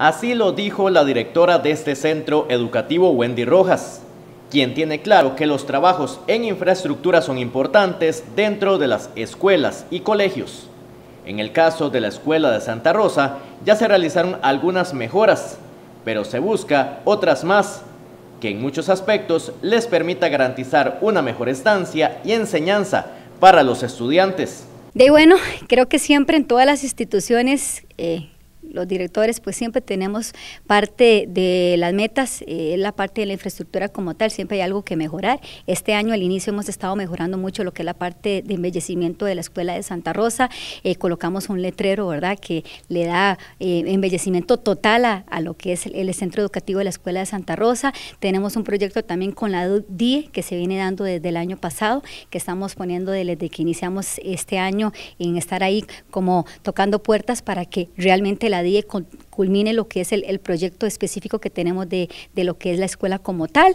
Así lo dijo la directora de este centro educativo, Wendy Rojas, quien tiene claro que los trabajos en infraestructura son importantes dentro de las escuelas y colegios. En el caso de la escuela de Santa Rosa, ya se realizaron algunas mejoras, pero se busca otras más que en muchos aspectos les permita garantizar una mejor estancia y enseñanza para los estudiantes. De bueno, creo que siempre en todas las instituciones eh, los directores pues siempre tenemos parte de las metas, eh, la parte de la infraestructura como tal, siempre hay algo que mejorar. Este año al inicio hemos estado mejorando mucho lo que es la parte de embellecimiento de la escuela de Santa Rosa, eh, colocamos un letrero, ¿verdad?, que le da eh, embellecimiento total a, lo que es el, centro educativo de la escuela de Santa Rosa. Tenemos un proyecto también con la DIE que se viene dando desde el año pasado, que estamos poniendo desde que iniciamos este año en estar ahí como tocando puertas para que realmente la culmine lo que es el, proyecto específico que tenemos de, de lo que es la escuela como tal.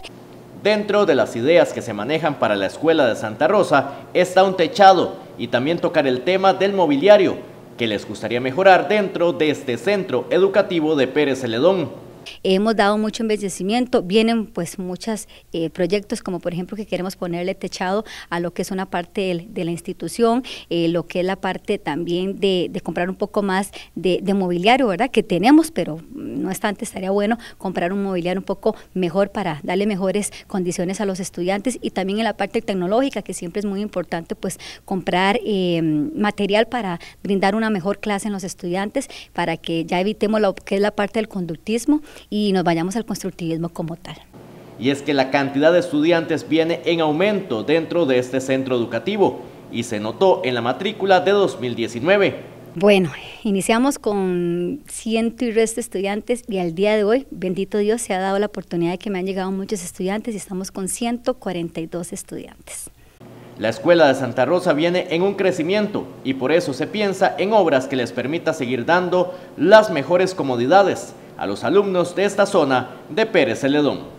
Dentro de las ideas que se manejan para la escuela de Santa Rosa está un techado y también tocar el tema del mobiliario que les gustaría mejorar dentro de este centro educativo de Pérez Celedón. Hemos dado mucho embellecimiento, vienen pues muchos eh, proyectos como por ejemplo que queremos ponerle techado a lo que es una parte de, la institución, eh, lo que es la parte también de, comprar un poco más de, de mobiliario, ¿verdad? Que tenemos, pero no obstante, estaría bueno comprar un mobiliario un poco mejor para darle mejores condiciones a los estudiantes y también en la parte tecnológica, que siempre es muy importante, pues comprar eh, material para brindar una mejor clase en los estudiantes, para que ya evitemos lo que es la parte del conductismo y nos vayamos al constructivismo como tal. Y es que la cantidad de estudiantes viene en aumento dentro de este centro educativo y se notó en la matrícula de 2019. Bueno, Iniciamos con ciento y resto estudiantes y al día de hoy, bendito Dios, se ha dado la oportunidad de que me han llegado muchos estudiantes y estamos con 142 estudiantes. La escuela de Santa Rosa viene en un crecimiento y por eso se piensa en obras que les permita seguir dando las mejores comodidades a los alumnos de esta zona de Pérez Celedón.